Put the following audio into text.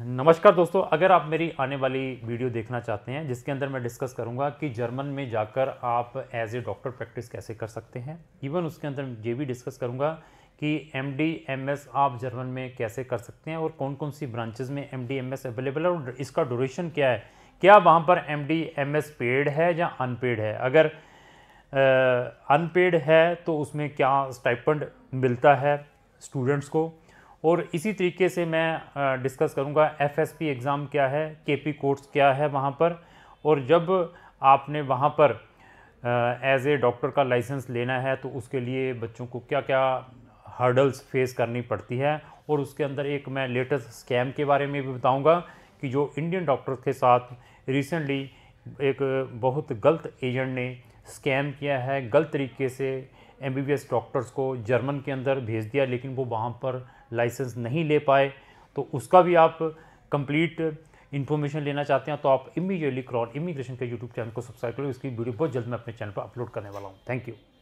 नमस्कार दोस्तों अगर आप मेरी आने वाली वीडियो देखना चाहते हैं जिसके अंदर मैं डिस्कस करूंगा कि जर्मन में जाकर आप एज ए डॉक्टर प्रैक्टिस कैसे कर सकते हैं इवन उसके अंदर ये भी डिस्कस करूंगा कि एम डी एम एस आप जर्मन में कैसे कर सकते हैं और कौन कौन सी ब्रांचेज में M D M S available है और इसका ड्यूरेशन क्या है क्या वहाँ पर M D M S paid है या अनपेड है अगर अनपेड है तो उसमें क्या स्टाइपेंड मिलता है स्टूडेंट्स को और इसी तरीके से मैं डिस्कस करूँगा एफएसपी एग्ज़ाम क्या है केपी कोर्स क्या है वहाँ पर और जब आपने वहाँ पर एज ए डॉक्टर का लाइसेंस लेना है तो उसके लिए बच्चों को क्या क्या हर्डल्स फेस करनी पड़ती है और उसके अंदर एक मैं लेटेस्ट स्कैम के बारे में भी बताऊंगा कि जो इंडियन डॉक्टर्स के साथ रिसेंटली एक बहुत गलत एजेंट ने स्कैम किया है गलत तरीके से एम डॉक्टर्स को जर्मन के अंदर भेज दिया लेकिन वो वहाँ पर लाइसेंस नहीं ले पाए तो उसका भी आप कंप्लीट इन्फॉर्मेशन लेना चाहते हैं तो आप इमीडिएटली क्रॉन इमिग्रेशन के यूट्यूब चैनल को सब्सक्राइब करें उसकी वीडियो बहुत जल्द मैं अपने चैनल पर अपलोड करने वाला हूँ थैंक यू